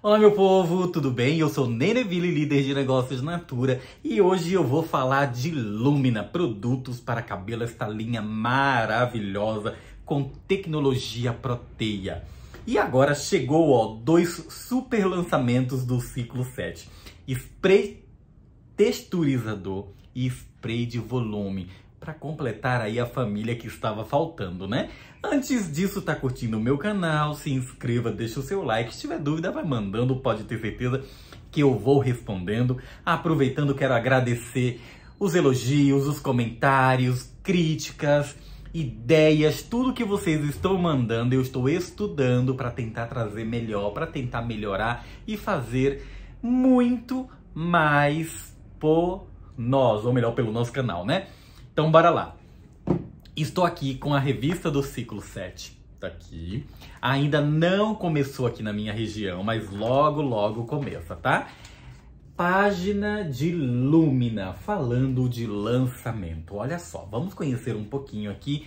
Olá, meu povo, tudo bem? Eu sou Nene líder de negócios Natura, e hoje eu vou falar de Lumina, produtos para cabelo, esta linha maravilhosa com tecnologia proteia. E agora chegou, ó, dois super lançamentos do ciclo 7. Spray texturizador e spray de volume para completar aí a família que estava faltando, né? Antes disso, tá curtindo o meu canal, se inscreva, deixa o seu like, se tiver dúvida vai mandando, pode ter certeza que eu vou respondendo. Aproveitando, quero agradecer os elogios, os comentários, críticas, ideias, tudo que vocês estão mandando, eu estou estudando para tentar trazer melhor, para tentar melhorar e fazer muito mais por nós, ou melhor, pelo nosso canal, né? Então bora lá. Estou aqui com a revista do ciclo 7. Tá aqui. Ainda não começou aqui na minha região, mas logo, logo começa, tá? Página de Lúmina, falando de lançamento. Olha só, vamos conhecer um pouquinho aqui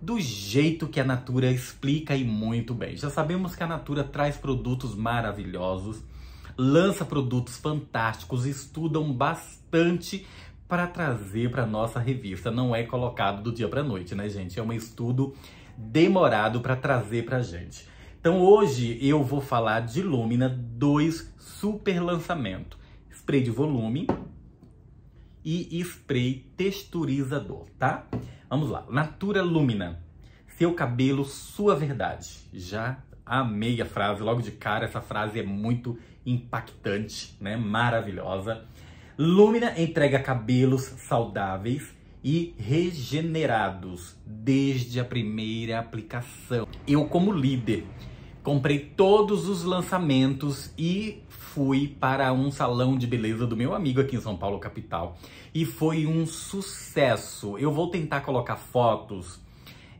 do jeito que a Natura explica e muito bem. Já sabemos que a Natura traz produtos maravilhosos, lança produtos fantásticos, estudam bastante para trazer para nossa revista. Não é colocado do dia para noite, né, gente? É um estudo demorado para trazer para gente. Então hoje eu vou falar de Lumina 2 super lançamento. Spray de volume e spray texturizador, tá? Vamos lá. Natura Lumina. Seu cabelo, sua verdade. Já amei a frase logo de cara. Essa frase é muito impactante, né? Maravilhosa. Lumina entrega cabelos saudáveis e regenerados desde a primeira aplicação. Eu, como líder, comprei todos os lançamentos e fui para um salão de beleza do meu amigo aqui em São Paulo, capital. E foi um sucesso. Eu vou tentar colocar fotos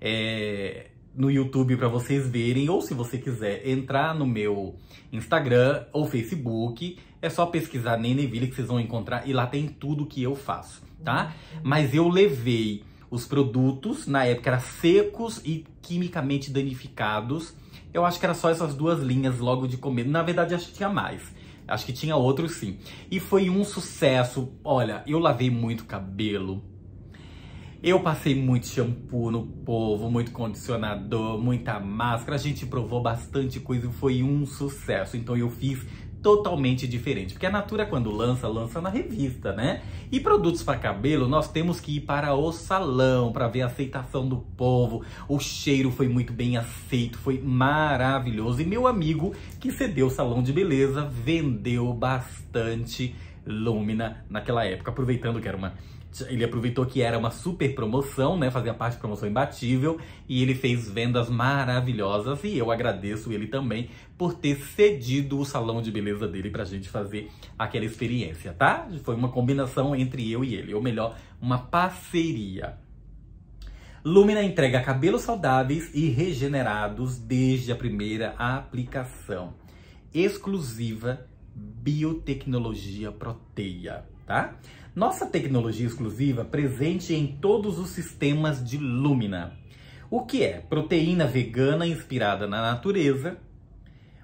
é, no YouTube para vocês verem, ou se você quiser entrar no meu Instagram ou Facebook é só pesquisar Neneville que vocês vão encontrar e lá tem tudo que eu faço, tá? Mas eu levei os produtos, na época eram secos e quimicamente danificados. Eu acho que era só essas duas linhas logo de começo. Na verdade, acho que tinha mais. Acho que tinha outros sim. E foi um sucesso. Olha, eu lavei muito cabelo. Eu passei muito shampoo no povo, muito condicionador, muita máscara. A gente provou bastante coisa e foi um sucesso. Então eu fiz totalmente diferente. Porque a Natura, quando lança, lança na revista, né? E produtos para cabelo, nós temos que ir para o salão para ver a aceitação do povo. O cheiro foi muito bem aceito, foi maravilhoso. E meu amigo, que cedeu o salão de beleza, vendeu bastante Lúmina naquela época, aproveitando que era uma ele aproveitou que era uma super promoção, né? Fazia parte de promoção imbatível e ele fez vendas maravilhosas e eu agradeço ele também por ter cedido o salão de beleza dele pra gente fazer aquela experiência, tá? Foi uma combinação entre eu e ele, ou melhor, uma parceria. Lumina entrega cabelos saudáveis e regenerados desde a primeira aplicação. Exclusiva Biotecnologia Proteia tá? Nossa tecnologia exclusiva presente em todos os sistemas de Lumina. O que é proteína vegana inspirada na natureza,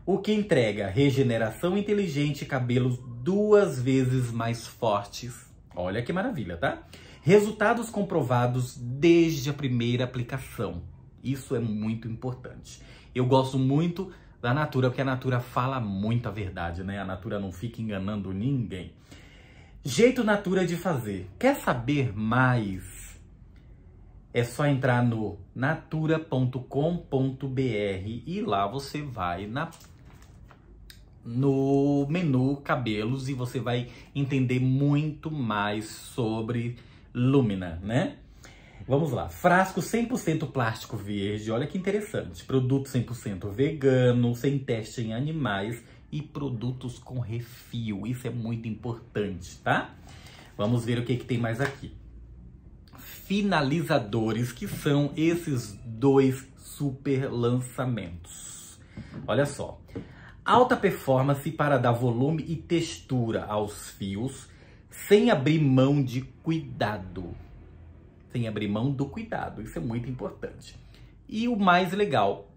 o que entrega regeneração inteligente e cabelos duas vezes mais fortes. Olha que maravilha, tá? Resultados comprovados desde a primeira aplicação. Isso é muito importante. Eu gosto muito da Natura, porque a Natura fala muita verdade, né? A Natura não fica enganando ninguém. Jeito Natura de fazer. Quer saber mais? É só entrar no natura.com.br e lá você vai na no menu cabelos e você vai entender muito mais sobre Lumina, né? Vamos lá. Frasco 100% plástico verde. Olha que interessante. Produto 100% vegano, sem teste em animais e produtos com refil. Isso é muito importante, tá? Vamos ver o que, que tem mais aqui. Finalizadores, que são esses dois super lançamentos. Olha só. Alta performance para dar volume e textura aos fios, sem abrir mão de cuidado. Sem abrir mão do cuidado, isso é muito importante. E o mais legal,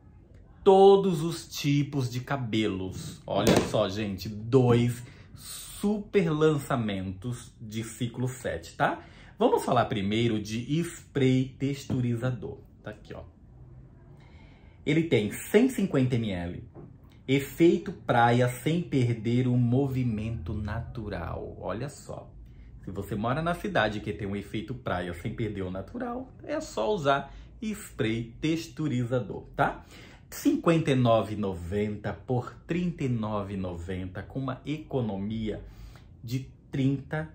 todos os tipos de cabelos. Olha só, gente, dois super lançamentos de ciclo 7, tá? Vamos falar primeiro de spray texturizador. Tá aqui, ó. Ele tem 150 ml, efeito praia sem perder o movimento natural. Olha só. Se você mora na cidade que tem um efeito praia sem perder o natural, é só usar spray texturizador, tá? 59,90 por 39,90 com uma economia de 30%,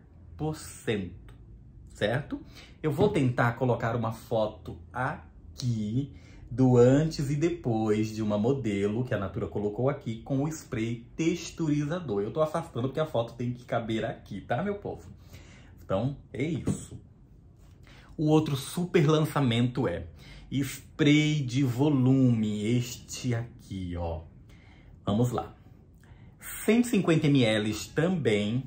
certo? Eu vou tentar colocar uma foto aqui do antes e depois de uma modelo que a Natura colocou aqui com o spray texturizador. Eu tô afastando porque a foto tem que caber aqui, tá, meu povo? Então, é isso. O outro super lançamento é spray de volume, este aqui, ó. Vamos lá. 150 ml também,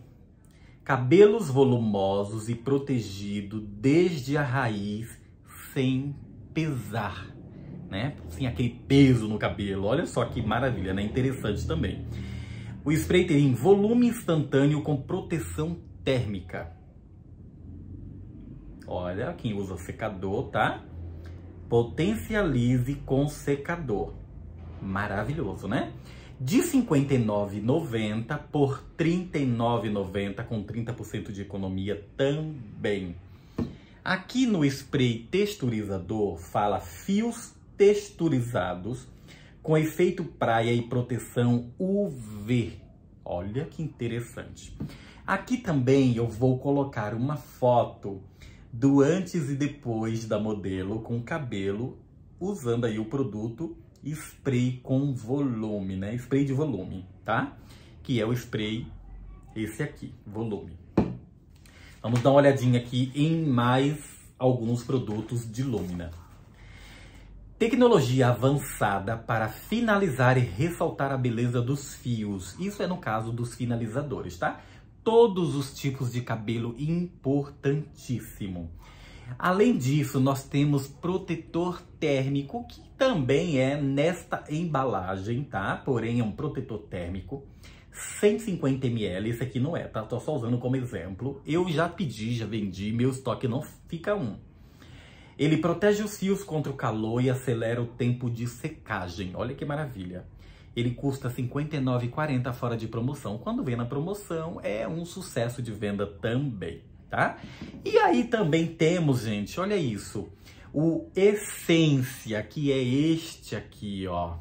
cabelos volumosos e protegido desde a raiz sem pesar, né? Sem aquele peso no cabelo. Olha só que maravilha, né? Interessante também. O spray tem volume instantâneo com proteção térmica. Olha, quem usa secador, tá? Potencialize com secador. Maravilhoso, né? De R$ 59,90 por R$ 39,90 com 30% de economia também. Aqui no spray texturizador fala fios texturizados com efeito praia e proteção UV. Olha que interessante. Aqui também eu vou colocar uma foto do antes e depois da modelo com cabelo, usando aí o produto spray com volume, né? Spray de volume, tá? Que é o spray esse aqui, volume. Vamos dar uma olhadinha aqui em mais alguns produtos de Lumina. Tecnologia avançada para finalizar e ressaltar a beleza dos fios. Isso é no caso dos finalizadores, tá? todos os tipos de cabelo, importantíssimo. Além disso, nós temos protetor térmico, que também é nesta embalagem, tá? Porém, é um protetor térmico, 150 ml, esse aqui não é, tá? Tô só usando como exemplo. Eu já pedi, já vendi, meu estoque não fica um. Ele protege os fios contra o calor e acelera o tempo de secagem. Olha que maravilha. Ele custa R$ 59,40 fora de promoção. Quando vem na promoção, é um sucesso de venda também, tá? E aí também temos, gente, olha isso. O Essência, que é este aqui, ó.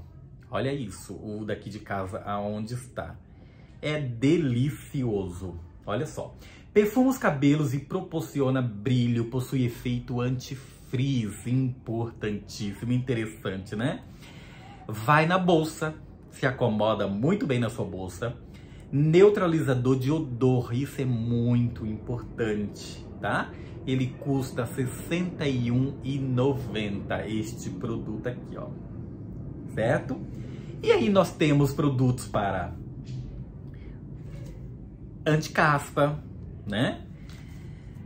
Olha isso, o daqui de casa, aonde está. É delicioso. Olha só. Perfuma os cabelos e proporciona brilho, possui efeito antifrizz, importantíssimo, interessante, né? Vai na bolsa, se acomoda muito bem na sua bolsa. Neutralizador de odor, isso é muito importante, tá? Ele custa R$ 61,90 este produto aqui, ó. Certo? E aí nós temos produtos para anticaspa, né?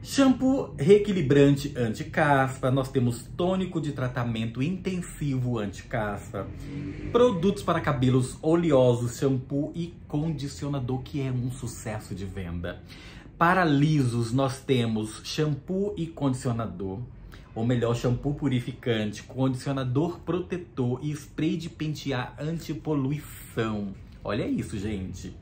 Shampoo reequilibrante anti-caspa, nós temos tônico de tratamento intensivo anti-caspa, produtos para cabelos oleosos, shampoo e condicionador, que é um sucesso de venda. Para lisos, nós temos shampoo e condicionador, ou melhor, shampoo purificante, condicionador protetor e spray de pentear antipoluição. Olha isso, gente.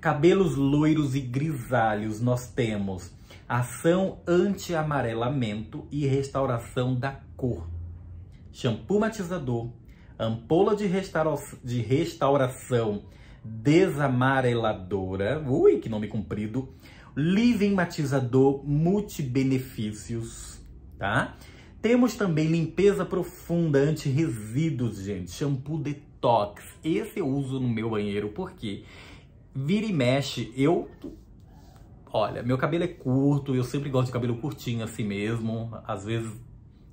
Cabelos loiros e grisalhos, nós temos ação anti-amarelamento e restauração da cor, shampoo matizador, ampola de, restaura de restauração desamareladora, ui, que nome comprido, living matizador multibenefícios, tá? Temos também limpeza profunda, anti-resíduos, gente, shampoo detox. Esse eu uso no meu banheiro porque vira e mexe, eu Olha, meu cabelo é curto, eu sempre gosto de cabelo curtinho assim mesmo, às vezes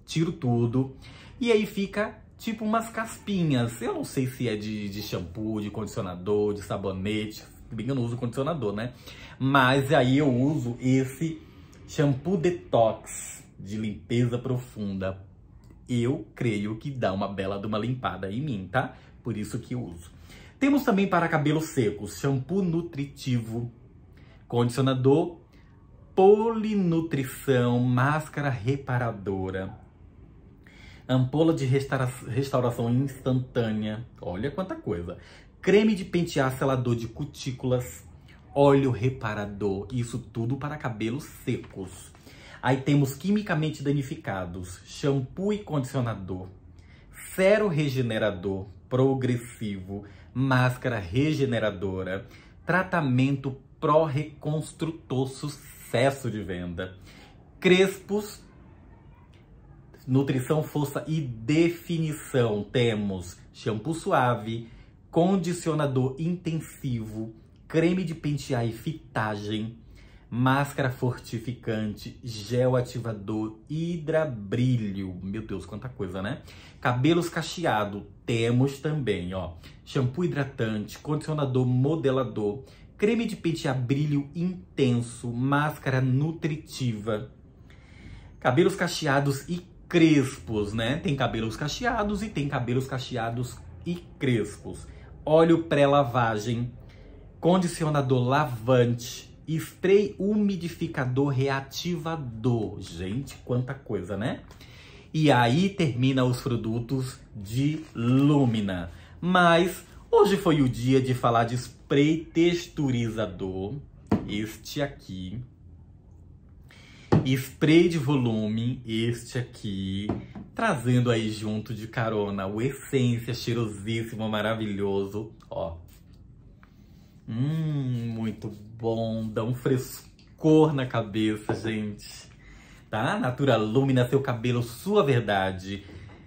tiro tudo. E aí fica tipo umas caspinhas, eu não sei se é de, de shampoo, de condicionador, de sabonete, bem eu não uso condicionador, né? Mas aí eu uso esse shampoo detox de limpeza profunda. Eu creio que dá uma bela de uma limpada em mim, tá? Por isso que eu uso. Temos também para cabelos secos, shampoo nutritivo condicionador, polinutrição, máscara reparadora, ampola de restaura restauração instantânea, olha quanta coisa, creme de pentear selador de cutículas, óleo reparador, isso tudo para cabelos secos. Aí temos quimicamente danificados, shampoo e condicionador, sero regenerador progressivo, máscara regeneradora, tratamento Pro reconstrutor, sucesso de venda. Crespos, nutrição, força e definição. Temos shampoo suave, condicionador intensivo, creme de pentear e fitagem, máscara fortificante, gel ativador, hidrabrilho. Meu Deus, quanta coisa, né? Cabelos cacheado, temos também, ó. Shampoo hidratante, condicionador modelador, creme de pente a brilho intenso, máscara nutritiva. Cabelos cacheados e crespos, né? Tem cabelos cacheados e tem cabelos cacheados e crespos. Óleo pré-lavagem, condicionador lavante, spray umidificador reativador. Gente, quanta coisa, né? E aí termina os produtos de Lumina. Mas Hoje foi o dia de falar de spray texturizador, este aqui. Spray de volume, este aqui. Trazendo aí junto de carona o Essência, cheirosíssimo, maravilhoso, ó. Hum, muito bom, dá um frescor na cabeça, gente. Tá? Natura Lumina, seu cabelo, sua verdade.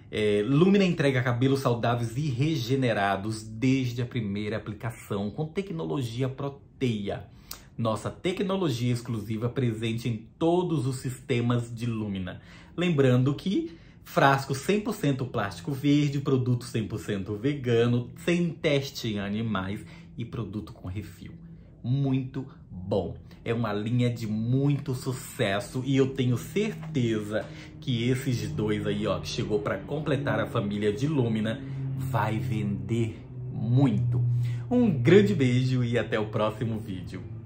É, Lumina entrega cabelos saudáveis e regenerados desde a primeira aplicação com tecnologia Proteia. Nossa tecnologia exclusiva presente em todos os sistemas de Lumina. Lembrando que frasco 100% plástico verde, produto 100% vegano, sem teste em animais e produto com refil muito bom. É uma linha de muito sucesso e eu tenho certeza que esses dois aí, ó, que chegou para completar a família de Lumina, vai vender muito. Um grande beijo e até o próximo vídeo.